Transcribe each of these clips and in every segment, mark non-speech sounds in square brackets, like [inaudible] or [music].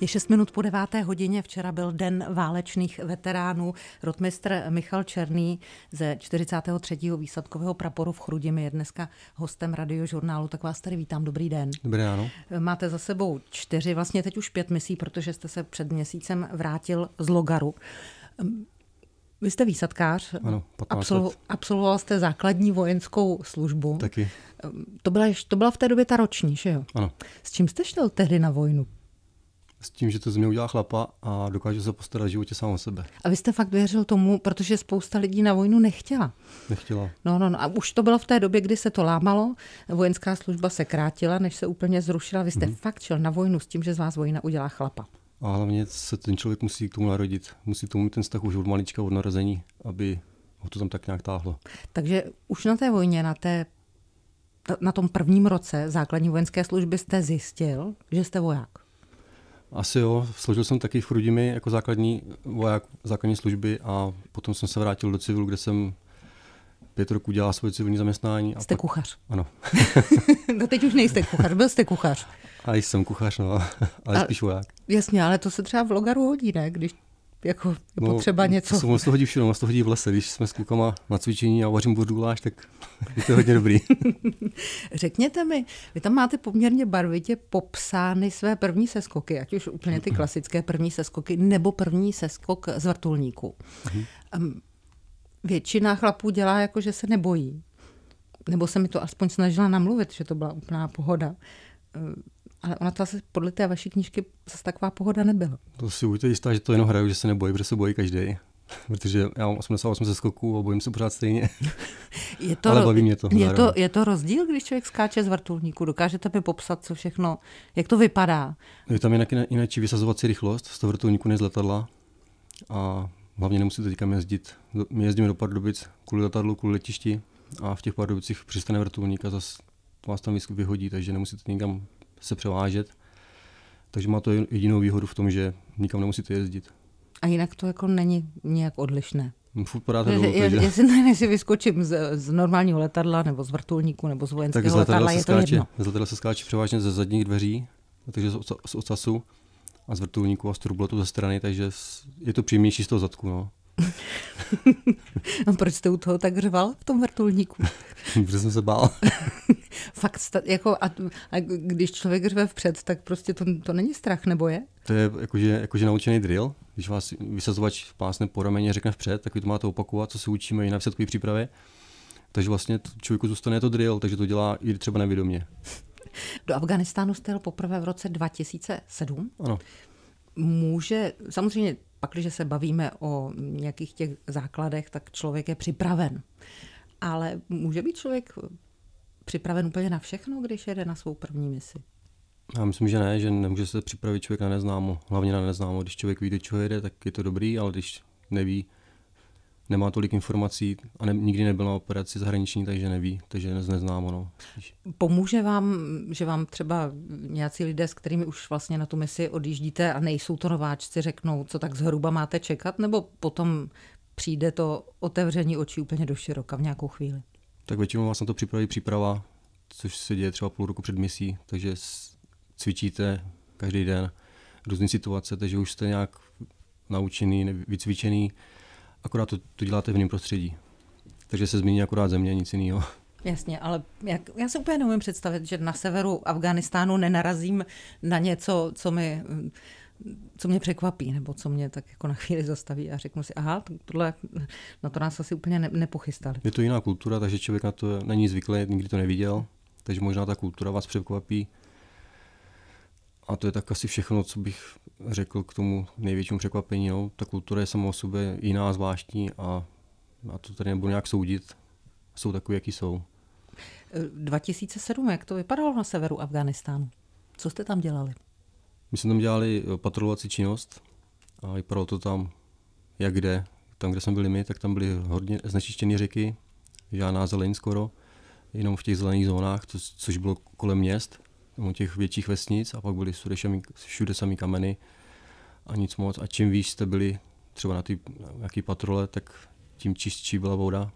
Je 6 minut po 9. hodině, včera byl den válečných veteránů. Rotmistr Michal Černý ze 43. výsadkového praporu v Chrudimi je dneska hostem radiožurnálu, tak vás tady vítám, dobrý den. Dobrý ráno. Máte za sebou čtyři, vlastně teď už pět misí, protože jste se před měsícem vrátil z Logaru. Ehm, vy jste výsadkář, ano, absolvo, absolvoval jste základní vojenskou službu. Taky. Ehm, to byla, to byla v té době ta roční, že jo? Ano. S čím jste šel tehdy na vojnu? s tím, že to ze mě udělá chlapa a dokáže se postarat v životě sám o sebe. A vy jste fakt věřil tomu, protože spousta lidí na vojnu nechtěla. Nechtěla. No, no, no. A už to bylo v té době, kdy se to lámalo, vojenská služba se krátila, než se úplně zrušila. Vy jste mm-hmm. fakt šel na vojnu s tím, že z vás vojna udělá chlapa. A hlavně se ten člověk musí k tomu narodit. Musí tomu mít ten vztah už od malička, od narození, aby ho to tam tak nějak táhlo. Takže už na té vojně, na té na tom prvním roce základní vojenské služby jste zjistil, že jste voják. Asi jo, složil jsem taky v Rudimi jako základní voják základní služby a potom jsem se vrátil do civilu, kde jsem pět roků dělal svoje civilní zaměstnání. A jste pak... kuchař. Ano. [laughs] no teď už nejste kuchař, byl jste kuchař. A jsem kuchař, no, [laughs] ale a, spíš voják. Jasně, ale to se třeba logaru hodí, ne? Když jako je no, potřeba něco. Jsou, to hodí všude, on to hodí v lese. Když jsme s klukama na cvičení a vařím burduláš, tak [laughs] je to hodně dobrý. [laughs] Řekněte mi, vy tam máte poměrně barvitě popsány své první seskoky, ať už úplně ty klasické první seskoky, nebo první seskok z vrtulníku. Mhm. Většina chlapů dělá jako, že se nebojí. Nebo se mi to aspoň snažila namluvit, že to byla úplná pohoda. Ale ona to asi podle té vaší knížky zase taková pohoda nebyla. To si buďte jistá, že to jenom hraju, že se nebojí, protože se bojí každý. [laughs] Protože já mám 88 ze skoků a bojím se pořád stejně. [laughs] Je to, [laughs] Ale baví mě to. Je, to. je to rozdíl, když člověk skáče z vrtulníku. Dokážete mi popsat, co všechno, jak to vypadá? No, je tam jinak jinak vysazovací rychlost z toho vrtulníku než z letadla. A hlavně nemusíte teďka jezdit. My jezdíme do Pardubic kvůli letadlu, kvůli letišti a v těch Pardubicích přistane vrtulník a zase vás tam vyhodí, takže nemusíte nikam se převážet. Takže má to jedinou výhodu v tom, že nikam nemusíte jezdit. A jinak to jako není nějak odlišné. No, furt podáte dolů, já, takže... já si nevím, jestli vyskočím z, z, normálního letadla, nebo z vrtulníku, nebo z vojenského tak z letadla, letadla je skáče, to jedno. Z letadla se skáče převážně ze zadních dveří, takže z, ocasu a z vrtulníku a z turbletu ze strany, takže je to příjemnější z toho zadku. No. [laughs] a proč jste u toho tak řval v tom vrtulníku? [laughs] Protože jsem se bál. [laughs] fakt, sta- jako a, a, když člověk řve vpřed, tak prostě to, to není strach, nebo je? To je jakože, jakože naučený drill. Když vás vysazovač pásne po rameně řekne vpřed, tak vy to máte opakovat, co se učíme i na vysadkové přípravě. Takže vlastně člověku zůstane to drill, takže to dělá i třeba nevědomě. Do Afganistánu jste jel poprvé v roce 2007. Ano. Může, samozřejmě pak, když se bavíme o nějakých těch základech, tak člověk je připraven. Ale může být člověk připraven úplně na všechno, když jede na svou první misi? Já myslím, že ne, že nemůže se připravit člověk na neznámo. Hlavně na neznámo. Když člověk ví, do čeho jede, tak je to dobrý, ale když neví, nemá tolik informací a ne, nikdy nebyl na operaci zahraniční, takže neví, takže je neznámo. No. Pomůže vám, že vám třeba nějací lidé, s kterými už vlastně na tu misi odjíždíte a nejsou to nováčci, řeknou, co tak zhruba máte čekat, nebo potom přijde to otevření očí úplně do široka v nějakou chvíli? Tak většinou vás na to připraví příprava, což se děje třeba půl roku před misí, takže cvičíte každý den různé situace, takže už jste nějak naučený, vycvičený, akorát to, to děláte v jiném prostředí. Takže se změní akorát země, nic jiného. Jasně, ale jak, já si úplně neumím představit, že na severu Afganistánu nenarazím na něco, co mi co mě překvapí, nebo co mě tak jako na chvíli zastaví a řeknu si, aha, tohle, na to nás asi úplně ne, nepochystali. Je to jiná kultura, takže člověk na to není zvyklý, nikdy to neviděl, takže možná ta kultura vás překvapí. A to je tak asi všechno, co bych řekl k tomu největšímu překvapení. No. Ta kultura je sama o sobě jiná, zvláštní a na to tady nebudu nějak soudit. Jsou takový, jaký jsou. 2007, e, jak to vypadalo na severu Afganistánu? Co jste tam dělali? My jsme tam dělali eh, patrolovací činnost a vypadalo to tam, jak kde. Tam, kde jsme byli my, tak tam byly hodně znečištěné řeky, žádná zelení skoro, jenom v těch zelených zónách, to, což bylo kolem měst, u těch větších vesnic a pak byly všude samý, všude samý kameny a nic moc. A čím víc jste byli třeba na ty nějaký patrole, tak tím čistší byla voda.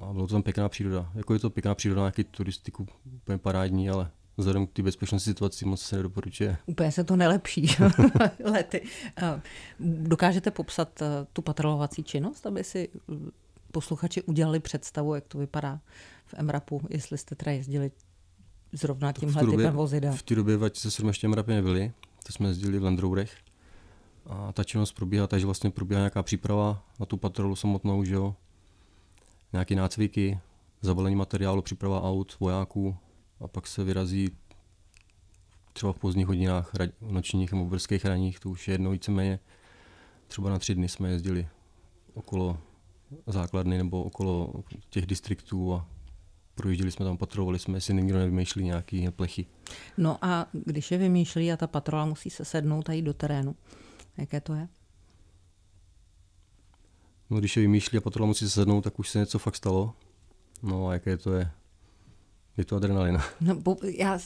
A bylo to tam pěkná příroda. Jako je to pěkná příroda, nějaký turistiku, úplně parádní, ale vzhledem k té bezpečnostní situaci moc se nedoporučuje. Úplně se to nelepší [laughs] lety. Dokážete popsat eh, tu patrolovací činnost, aby si eh, posluchači udělali představu, jak to vypadá v Emrapu, jestli jste teda jezdili zrovna tímhle době, typem vozidel? V té době 2007 ještě MRAPy nebyly, to jsme jezdili v Land Roverech. A ta činnost probíhá, takže vlastně probíhá nějaká příprava na tu patrolu samotnou, že jo? Nějaké nácviky, zabalení materiálu, příprava aut, vojáků, a pak se vyrazí třeba v pozdních hodinách nočních nebo brzkých raních, to už je jedno víceméně. Třeba na tři dny jsme jezdili okolo základny nebo okolo těch distriktů a projížděli jsme tam, patrovali jsme, jestli nikdo nevymýšlí nějaký plechy. No a když je vymýšlí a ta patrola musí se sednout a jít do terénu, jaké to je? No když je vymýšlí a patrola musí se sednout, tak už se něco fakt stalo. No a jaké to je? Je to adrenalin. No, bo, já,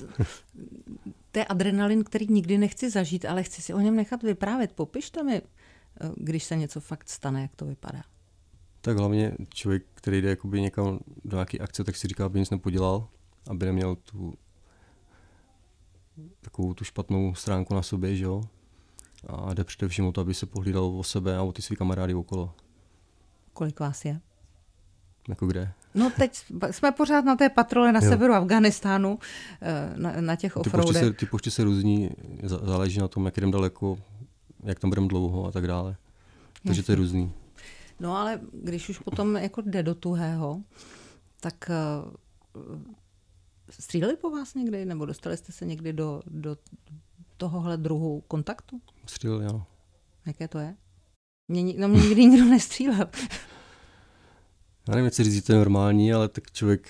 to je adrenalin, který nikdy nechci zažít, ale chci si o něm nechat vyprávět. Popište mi, eh, když se něco fakt stane, jak to vypadá. Tak hlavně člověk, který jde jakoby někam do nějaké akce, tak si říká, aby nic nepodělal, aby neměl tu takovou tu špatnou stránku na sobě, že jo? A jde především o to, aby se pohlídal o sebe a o ty své kamarády okolo. Kolik vás je? Jako kde? No teď jsme pořád na té patrole na jo. severu Afganistánu, eh, na, na těch offroadech. Ty počty, se, se různí, záleží na tom, jak jdem daleko, jak tam budeme dlouho a tak dále. Takže Jasně. to je různý. No ale když už potom jako jde do tuhého, tak eh, stříleli po vás někdy, nebo dostali jste se někdy do, do tohohle druhu kontaktu? Stříleli, ano. Jaké to je? Mě, no mě nikdy nikdo nestřílel. [laughs] já nevím, jestli říct, to je normální, ale tak člověk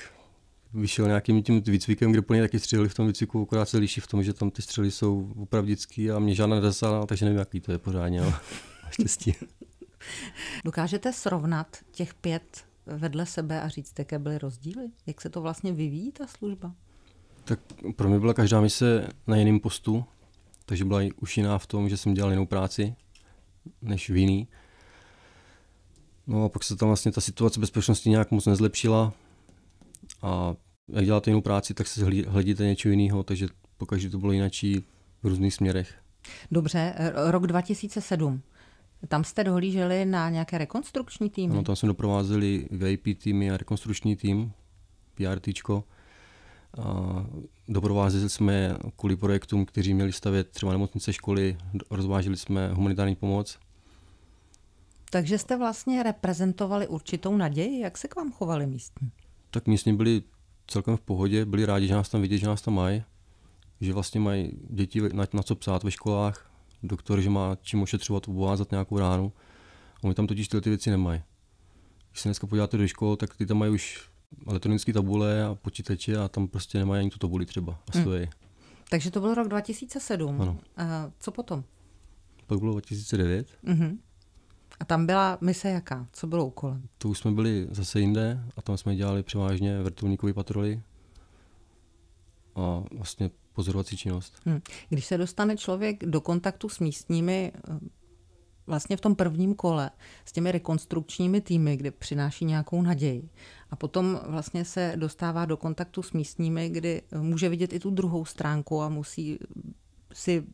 vyšel nějakým tím výcvikem, kde plně taky střelili v tom výcviku, akorát se liší v tom, že tam ty střely jsou opravdický a mě žádná nedostala, no, takže nevím, jaký to je pořádně, ale [laughs] štěstí. Dokážete srovnat těch pět vedle sebe a říct, jaké byly rozdíly? Jak se to vlastně vyvíjí, ta služba? Tak pro mě byla každá mise na jiném postu, takže byla už jiná v tom, že jsem dělal jinou práci než v jiný. No a pak se tam vlastně ta situace bezpečnosti nějak moc nezlepšila a jak děláte jinou práci, tak se hledíte něčeho jiného, takže pokaždé to bylo jinačí v různých směrech. Dobře, eh, rok 2007. Tam jste dohlíželi na nějaké rekonstrukční týmy? No, tam jsme doprovázeli VIP týmy a rekonstrukční tým, PRT. doprovázeli jsme kvůli projektům, kteří měli stavět třeba nemocnice, školy, rozvážili jsme humanitární pomoc takže jste vlastně reprezentovali určitou naději, jak se k vám chovali místní? Tak místní byli celkem v pohodě, byli rádi, že nás tam vidí, že nás tam mají, že vlastně mají děti na, na co psát ve školách, doktor, že má čím ošetřovat, obvázat nějakou ránu. A oni tam totiž tyhle ty věci nemají. Když se dneska podíváte do škol, tak ty tam mají už elektronické tabule a počítače a tam prostě nemají ani tu tabuli třeba a hmm. stojí. Takže to byl rok 2007. Ano. A co potom? Pak bylo 2009. Mm-hmm. A tam byla mise jaká? Co bylo úkolem? Tu jsme byli zase jinde a tam jsme dělali převážně vrtulníkové patroly a vlastně pozorovací činnost. Hmm. Když se dostane člověk do kontaktu s místními eh, vlastně v tom prvním kole s těmi rekonstrukčními týmy, kde přináší nějakou naději. A potom vlastně se dostává do kontaktu s místními, kdy může vidět i tu druhou stránku a musí si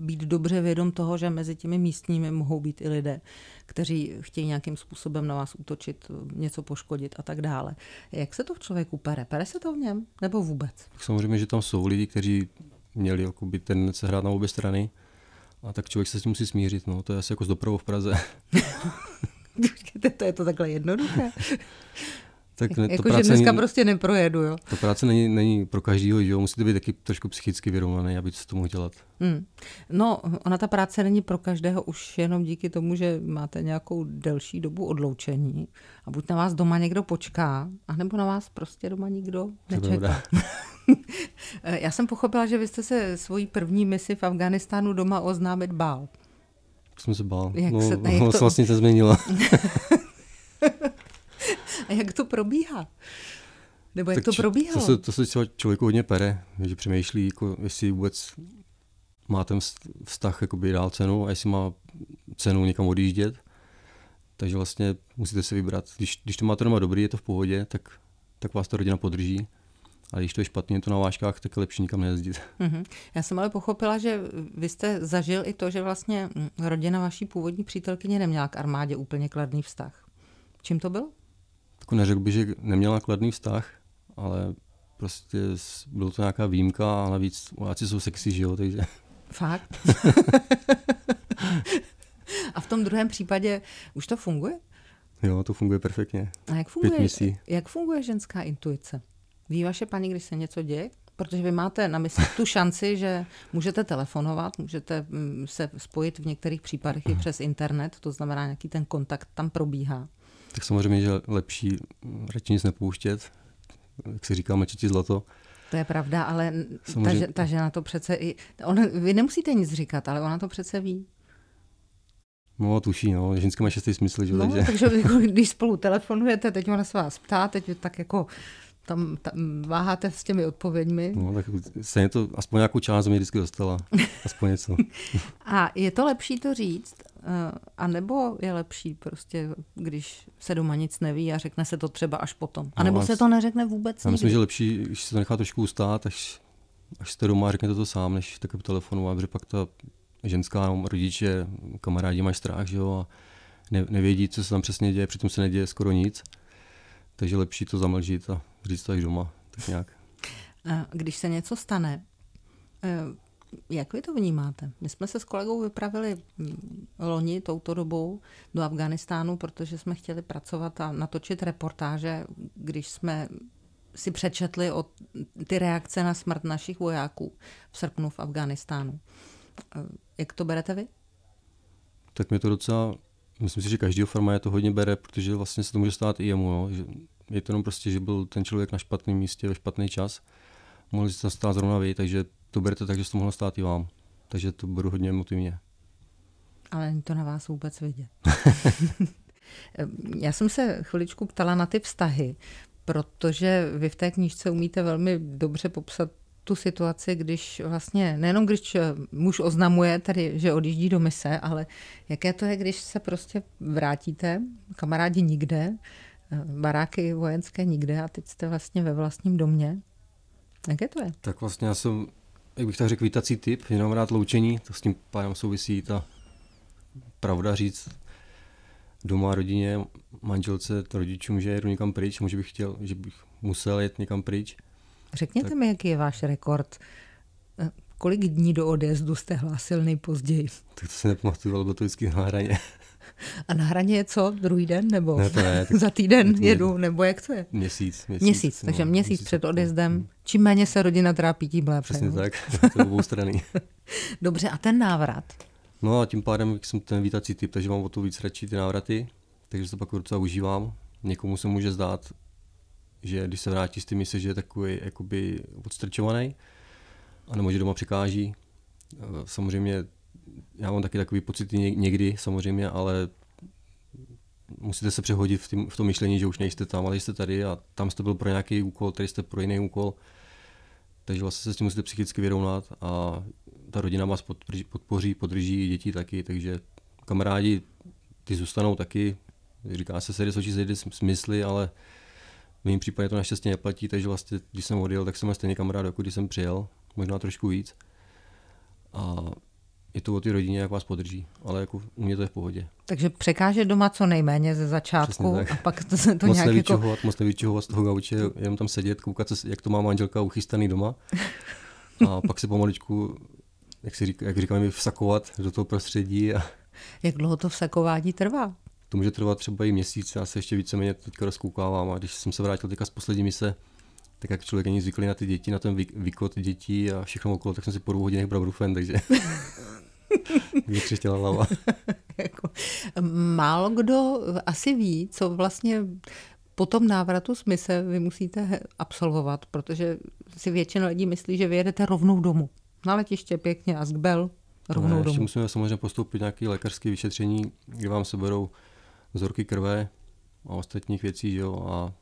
být dobře vědom toho, že mezi těmi místními mohou být i lidé, kteří chtějí nějakým způsobem na vás útočit, něco poškodit a tak dále. Jak se to v člověku pere? Pere se to v něm nebo vůbec? Tak samozřejmě, že tam jsou lidi, kteří měli jakoby, ten se hrát na obě strany a tak člověk se s tím musí smířit. No. To je asi jako s dopravou v Praze. [laughs] to je to takhle jednoduché. [laughs] Tak ne, to jako, práce že dneska není, prostě neprojedu, jo. To práce není, není pro každýho, jo, musíte být taky trošku psychicky vyrovnaný, aby to mohl dělat. Hmm. No, ona ta práce není pro každého už jenom díky tomu, že máte nějakou delší dobu odloučení a buď na vás doma někdo počká, anebo na vás prostě doma nikdo nečeká. [laughs] Já jsem pochopila, že vy jste se svojí první misi v Afganistánu doma oznámit bál. Jsem se bál. Jak no, se, jak [laughs] to... vlastně se změnila. [laughs] A jak to probíhá? Nebo jak tak to probíhá? To se, to se člověku hodně pere, že přemýšlí, jako, jestli vůbec má ten vztah jakoby, dál cenu a jestli má cenu někam odjíždět. Takže vlastně musíte se vybrat. Když, když to máte doma dobrý, je to v pohodě, tak, tak vás ta rodina podrží. A když to je špatně, je to na váškách, tak je lepší nikam nejezdit. Mm-hmm. Já jsem ale pochopila, že vy jste zažil i to, že vlastně mm, rodina vaší původní přítelkyně neměla k armádě úplně kladný vztah. Čím to bylo? jako neřekl bych, že neměla kladný vztah, ale prostě bylo to nějaká výjimka a víc, Poláci jsou sexy, že jo, takže... Fakt? [laughs] a v tom druhém případě už to funguje? Jo, to funguje perfektně. A jak funguje, jak funguje ženská intuice? Ví vaše paní, když se něco děje? Protože vy máte na mysli tu šanci, že můžete telefonovat, můžete mm, se spojit v některých případech i mhm. přes internet, to znamená, nějaký ten kontakt tam probíhá tak samozřejmě, že lepší radši nic nepouštět. Jak si říká, mečetí zlato. To je pravda, ale samozřejmě... ta, ta žena to přece i... On, vy nemusíte nic říkat, ale ona to přece ví. No, tuší, no. Ženský má šestý smysl, že? No, takže, takže jako, když spolu telefonujete, teď ona se vás ptá, teď tak jako tam, tam váháte s těmi odpověďmi. No, tak se to, aspoň nějakou část mě vždycky dostala. Aspoň něco. [laughs] A je to lepší to říct, Eh, a nebo je lepší prostě, když se doma nic neví a řekne se to třeba až potom. A no, nebo no, se to neřekne vůbec Já myslím, že že lepší, když se to nechá trošku ustát, až, až jste doma a řeknete to sám, než také po telefonu, a protože pak ta ženská rodiče, kamarádi mají strach, že jo, a ne, nevědí, co se tam přesně děje, přitom se neděje skoro nic. Takže lepší to zamlžit a říct to až doma, tak nějak. A eh, když se něco stane, eh, jak vy to vnímáte? My jsme se s kolegou vypravili loni touto dobou do Afganistánu, protože jsme chtěli pracovat a natočit reportáže, když jsme si přečetli o ty reakce na smrt našich vojáků v srpnu v Afganistánu. Eh, jak to berete vy? Tak mě to docela, myslím si, že každý farma je to hodně bere, protože vlastně se to může stát i jemu. Jo? je to jenom prostě, že byl ten člověk na špatném místě ve špatný čas. Mohli se to stát zrovna vy, takže to berete tak, že se to mohlo stát i vám. Takže to budu hodně emotivně. Ale není to na vás vůbec vidět. [laughs] Já jsem se chviličku ptala na ty vztahy, protože vy v té knižce umíte velmi dobře popsat tu situaci, když vlastně, nejenom když eh, muž oznamuje tady, že odjíždí do mise, ale jaké to je, když se prostě vrátíte, kamarádi nikde, eh, baráky vojenské nikde a teď jste vlastně ve vlastním domě. Jaké to je? Tak vlastně já jsem, jak bych tak řekl, vítací typ, jenom rád loučení, to s tím pádem souvisí ta pravda říct doma rodině, manželce, rodičům, že jedu někam pryč, možná bych chtěl, že bych musel jet někam pryč. Řekněte tak. mi, jaký je váš rekord. Eh, kolik dní do odjezdu jste hlásil nejpozději? [laughs] Tak to se nepamatuju, ale bylo to vždycky na hraně. [laughs] A na hraně je co? Druhý den nebo ne, to ne, [laughs] tak za týden to jedu? Nebo jak to je? Měsíc. Měsíc, měsíc no, takže měsíc, měsíc před no. odjezdem. Hmm. Čím méně se rodina trápí, tím lépe. Přesně tak, to obou strany. Dobře, a ten návrat? No a tím pádem jsem ten vítací typ, takže mám o to víc radši ty návraty, takže to pak docela užívám. Někomu se může zdát, že když se vrátí s tím že je takový jakoby odstrčovaný, anebo že doma překáží. Eh, samozřejmě já mám taky takový pocit někdy samozřejmě, ale musíte se přehodit v, tým, v tom myšlení, že už nejste tam, ale jste tady a tam jste byl pro nějaký úkol, tady jste pro jiný úkol. Takže vlastně se s tím musíte psychicky vyrovnat a ta rodina vás podpoří, podrží děti taky, takže kamarádi ty zůstanou taky. Říká se, se očí zejde smysly, ale v mém případě to naštěstí neplatí, takže vlastně, když jsem odjel, tak jsem měl stejný kamarád, jako když jsem přijel, možná trošku víc. A je to o ty rodině, jak vás podrží, ale jako u mě to je v pohodě. Takže překáže doma co nejméně ze začátku a pak to, to moc nějak jako... Moc nevyčuhovat z toho gauče, jenom tam sedět, koukat, jak to má manželka uchystaný doma. [laughs] A pak se pomaličku jak, si řík, jak říkáme, vsakovat do toho prostředí. A... [laughs] Jak dlouho to vsakování trvá? To může trvat třeba i měsíc, já se ještě víceméně teďka rozkoukávám a když jsem se vrátil teďka z poslední mise, tak jak člověk není zvyklý na ty děti, na ten výkot dětí a všechno okolo, tak jsem si po dvou hodinách bral brufen, takže vykřištěla [laughs] hlava. lava. [laughs] Jako, málo kdo asi ví, co vlastně po tom návratu smise vy musíte absolvovat, protože si většina lidí myslí, že vyjedete rovnou domů na letiště pěkně a zkbel rovnou no, domů. Ještě musíme samozřejmě postoupit nějaké lékařské vyšetření, kde vám seberou vzorky krve a ostatních věcí, že jo, a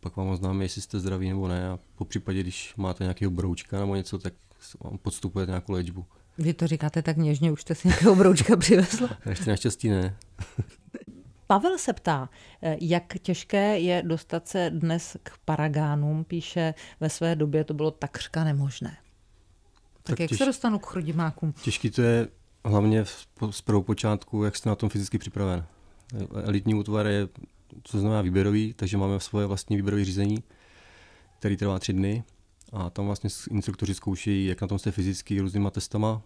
pak vám oznámí, jestli jste zdraví nebo ne a po případě, když máte nějakého broučka nebo něco, tak vám podstupuje nějakou léčbu. Vy to říkáte tak něžně, už jste si nějakého broučka [laughs] přivezla. Ještě [laughs] naštěstí ne. Pavel se ptá, eh, jak těžké je dostat se dnes k paragánům, píše ve své době to bylo takřka nemožné. Tak, tak jak těž... se dostanu k chrodimákům? Těžký to je hlavně z počátku. jak jste na tom fyzicky připraven. E, elitní útvar je, co znamená výběrový, takže máme svoje vlastní výběrové řízení, který trvá tři dny. A tam vlastně instruktoři zkouší, jak na tom jste fyzicky různýma testama,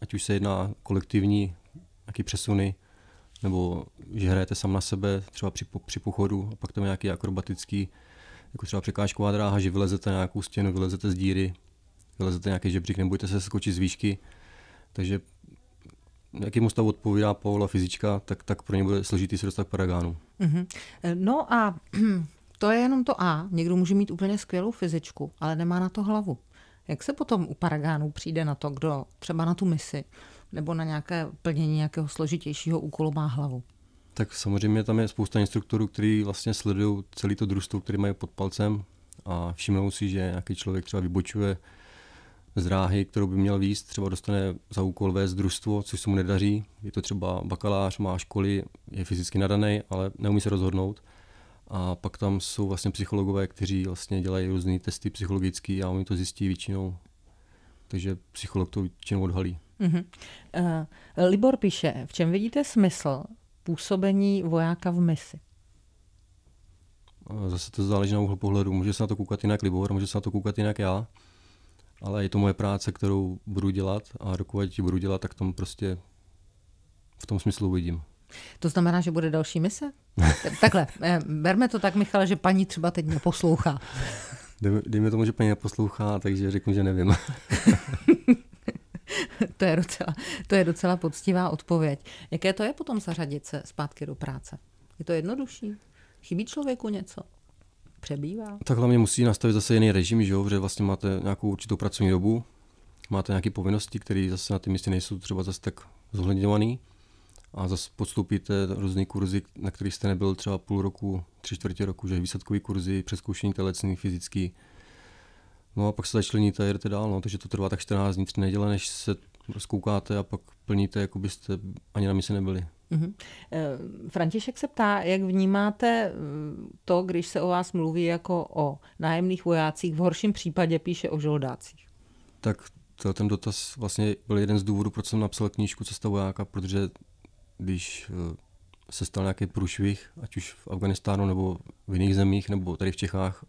ať už se jedná kolektivní, jaký přesuny, nebo že hrajete sám na sebe, třeba při, při pochodu, a pak tam je nějaký akrobatický, jako třeba překážková dráha, že vylezete na nějakou stěnu, vylezete z díry, vylezete nějaký žebřík, nebojte se skočit z výšky. Takže jakému stavu odpovídá Paula fyzička, tak, tak pro ně bude složitý se dostat k paragánu. Mm-hmm. No a [clears throat] to je jenom to A. Někdo může mít úplně skvělou fyzičku, ale nemá na to hlavu. Jak se potom u paragánů přijde na to, kdo třeba na tu misi nebo na nějaké plnění nějakého složitějšího úkolu má hlavu? Tak samozřejmě tam je spousta instruktorů, kteří vlastně sledují celý to družstvo, který mají pod palcem a všimnou si, že nějaký člověk třeba vybočuje z dráhy, kterou by měl výst, třeba dostane za úkol vést družstvo, což se mu nedaří. Je to třeba bakalář, má školy, je fyzicky nadaný, ale neumí se rozhodnout. A pak tam jsou vlastně psychologové, kteří vlastně dělají různé testy psychologické a oni to zjistí většinou. Takže psycholog to většinou odhalí. Mm-hmm. Uh, Libor píše, v čem vidíte smysl působení vojáka v misi? Eh, zase to záleží na úhlu pohledu. Může se na to koukat jinak Libor, může se na to koukat jinak já ale je to moje práce, kterou budu dělat a dokud ji budu dělat, tak tam prostě v tom smyslu uvidím. To znamená, že bude další mise? [laughs] Takhle, eh, berme to tak, Michale, že paní třeba teď neposlouchá. Dejme tomu, že paní neposlouchá, takže řeknu, že nevím. [laughs] to, je docela, to je docela poctivá odpověď. Jaké to je potom zařadit se zpátky do práce? Je to jednodušší? Chybí člověku něco? přebývá? Tak hlavně musí nastavit zase jiný režim, že jo? protože vlastně máte nějakou určitou pracovní dobu, máte nějaké povinnosti, které zase na ty místě nejsou třeba zase tak zohledňované a zase podstoupíte různé kurzy, na kterých jste nebyl třeba půl roku, tři čtvrtě roku, že výsadkový kurzy, přeskoušení telecní, fyzický. No a pak se začleníte a jedete dál, no, takže to trvá tak 14 dní, tři neděle, než se rozkoukáte a pak plníte, jako byste ani na místě nebyli. Mhm. Eh, František se ptá, jak vnímáte eh, to, když se o vás mluví jako o nájemných vojácích, v horším případě píše o žoldácích? Tak to, ten dotaz vlastně byl jeden z důvodů, proč jsem napsal knížku Cesta vojáka, protože když eh, se stal nějaký průšvih, ať už v Afganistánu nebo v jiných zemích, nebo tady v Čechách,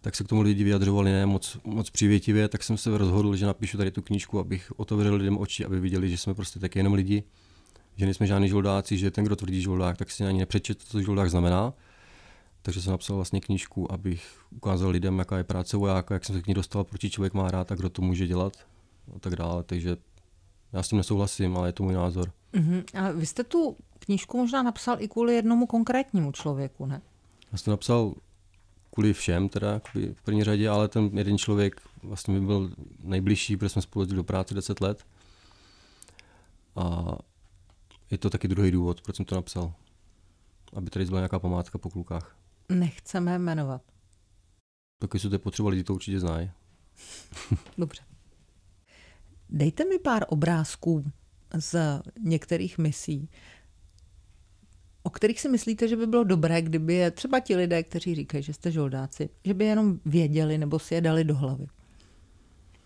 tak se k tomu lidi vyjadřovali ne moc, moc přívětivě, tak jsem se rozhodl, že napíšu tady tu knížku, abych otevřel lidem oči, aby viděli, že jsme prostě taky jenom lidi že nejsme žádní žoldáci, že ten, kdo tvrdí žoldák, tak si ani nepřečet, co žoldák znamená. Takže jsem napsal vlastně knížku, abych ukázal lidem, jaká je práce vojáka, jak jsem se k ní dostal, proč člověk má rád a kdo to může dělat a tak dále. Takže já s tím nesouhlasím, ale je to můj názor. Uh-huh. A vy jste tu knížku možná napsal i kvůli jednomu konkrétnímu člověku, ne? Já jsem napsal kvůli všem, teda kvůli v první řadě, ale ten jeden člověk vlastně mi byl nejbližší, protože jsme spolu do práce 10 let. A je to taky druhý důvod, proč jsem to napsal. Aby tady byla nějaká památka po klukách. Nechceme jmenovat. Tak jestli to je potřeba, lidi to určitě znají. [laughs] Dobře. Dejte mi pár obrázků z některých misí, o kterých si myslíte, že by bylo dobré, kdyby je třeba ti lidé, kteří říkají, že jste žoldáci, že by jenom věděli nebo si je dali do hlavy.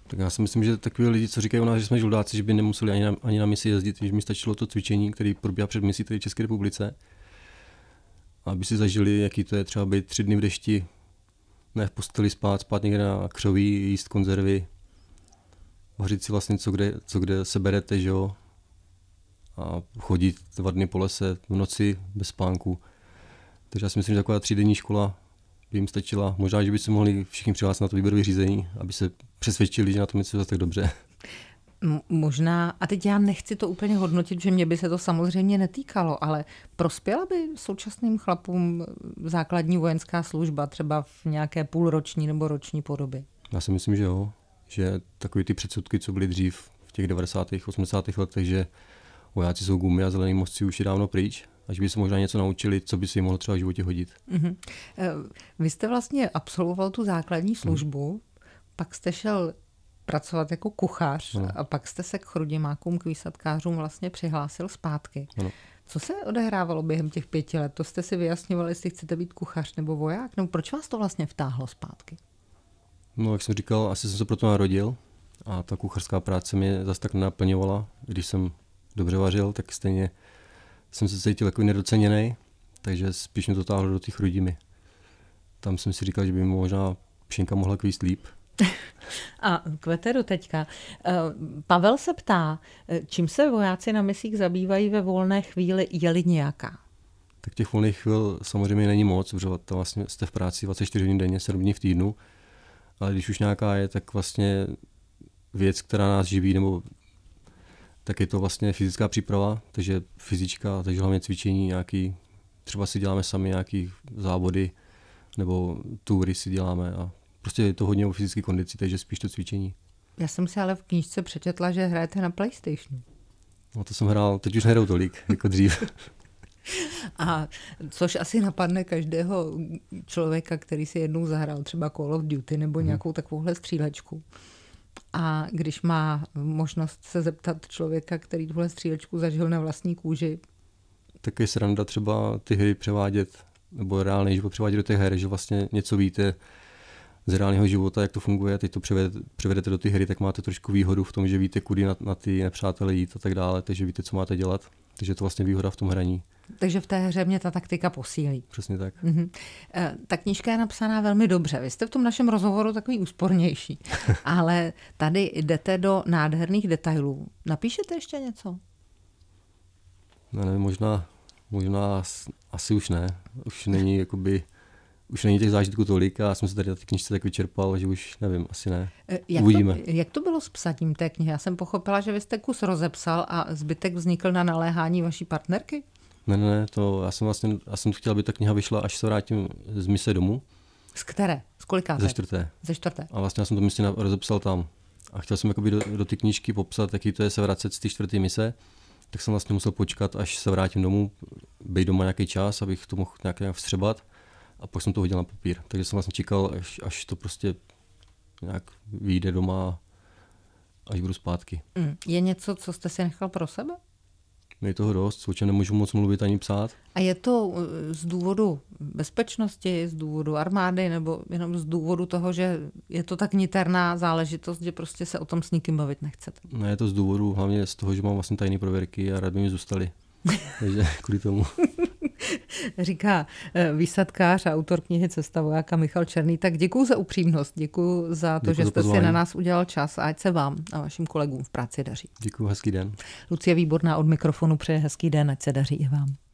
Tak já si myslím, že takový lidi, co říkají u nás, že jsme žuldáci, že by nemuseli ani na, ani na misi jezdit, že mi stačilo to cvičení, které probíhá před misí tady České republice, aby si zažili, jaký to je třeba být tři dny v dešti, ne v posteli spát, spát někde na křoví, jíst konzervy, hořit si vlastně, co kde, co kde se berete, že jo, a chodit dva dny po lese v noci bez spánku. Takže já si myslím, že taková třídenní škola by jim stačila. Možná, že by se mohli všichni přihlásit na to výběrové řízení, aby se přesvědčili, že na tom je to tak dobře. Možná, a teď já nechci to úplně hodnotit, že mě by se to samozřejmě netýkalo, ale prospěla by současným chlapům základní vojenská služba třeba v nějaké půlroční nebo roční podobě? Já si myslím, že jo. Že takové ty předsudky, co byly dřív v těch 90. 80. letech, že vojáci jsou gumy a zelený mostci už je dávno pryč, až by se možná něco naučili, co by si mohlo třeba v životě hodit. Mm-hmm. Vy jste vlastně absolvoval tu základní mhm. službu, mm. pak jste šel pracovat jako kuchař ano. a pak jste se k chrudimákům, k výsadkářům vlastně přihlásil zpátky. Ano. Co se odehrávalo během těch pěti let? To jste si vyjasňovali, jestli chcete být kuchař nebo voják? Nebo proč vás to vlastně vtáhlo zpátky? No, jak jsem říkal, asi jsem se proto narodil a ta kuchařská práce mě zase tak naplňovala. Když jsem dobře vařil, tak stejně jsem se cítil jako nedoceněný, takže spíš mě to táhlo do těch rodiny. Tam jsem si říkal, že by možná pšenka mohla kvíst líp. [laughs] A k veteru teďka. Eh, Pavel se ptá, eh, čím se vojáci na misích zabývají ve volné chvíli, je-li nějaká? Tak těch volných chvíl samozřejmě není moc, protože to vlastně jste v práci 24 hodin denně, 7 dní v týdnu. Ale když už nějaká je, tak vlastně věc, která nás živí, nebo tak je to vlastně fyzická příprava, takže fyzička, takže hlavně cvičení, nějaký, třeba si děláme sami nějaký závody nebo tury si děláme a prostě je to hodně o fyzické kondici, takže spíš to cvičení. Já jsem si ale v knížce přečetla, že hrajete na PlayStation. No to jsem hrál, teď už nehraju tolik, jako dřív. [laughs] A což asi napadne každého člověka, který si jednou zahrál třeba Call of Duty nebo mhm. nějakou takovouhle střílečku. A když má možnost se zeptat člověka, který tuhle střílečku zažil na vlastní kůži. tak je sranda třeba ty hry převádět, nebo reálný život převádět do té hry, že vlastně něco víte z reálného života, jak to funguje, a teď to převedete do té hry, tak máte trošku výhodu v tom, že víte, kudy na, na ty nepřátele jít a tak dále, takže víte, co máte dělat. Takže je to vlastně výhoda v tom hraní. Takže v té hře mě ta taktika posílí. Přesně tak. Mm-hmm. E, ta knížka je napsaná velmi dobře. Vy jste v tom našem rozhovoru takový úspornější, [laughs] ale tady jdete do nádherných detailů. Napíšete ještě něco? No nevím, možná, možná asi už ne. Už není jakoby už není těch zážitků tolik a já jsem se tady na té knižce tak vyčerpal, že už nevím, asi ne. Eh, jak Uvidíme. To, jak to bylo s psaním té knihy? Já jsem pochopila, že vy jste kus rozepsal a zbytek vznikl na naléhání vaší partnerky? Ne, ne, to já jsem vlastně, já jsem chtěl, aby ta kniha vyšla, až se vrátím z mise domů. Z které? Z koliká? Ze čtvrté. Ze čtvrté. A vlastně já jsem to misi rozepsal tam. A chtěl jsem jakoby do, do ty knížky popsat, jaký to je se vracet z té čtvrté mise, tak jsem vlastně musel počkat, až se vrátím domů, být doma nějaký čas, abych to mohl nějak vstřebat a pak jsem to hodil na papír. Takže jsem vlastně čekal, až, až to prostě nějak vyjde doma, až budu zpátky. Mm. Je něco, co jste si nechal pro sebe? je toho dost, současně nemůžu moc mluvit ani psát. A je to uh, z důvodu bezpečnosti, z důvodu armády, nebo jenom z důvodu toho, že je to tak niterná záležitost, že prostě se o tom s nikým bavit nechcete? Ne, no, je to z důvodu hlavně z toho, že mám vlastně tajné prověrky a rád by mi zůstali. [laughs] Takže kvůli tomu. [laughs] říká eh, výsadkář a autor knihy Cesta vojáka Michal Černý. Tak děkuji za upřímnost, děkuji za to, děkuju že jste si na nás udělal čas a ať se vám a vašim kolegům v práci daří. Děkuji, hezký den. Lucie Výborná od mikrofonu přeje hezký den, ať se daří i vám.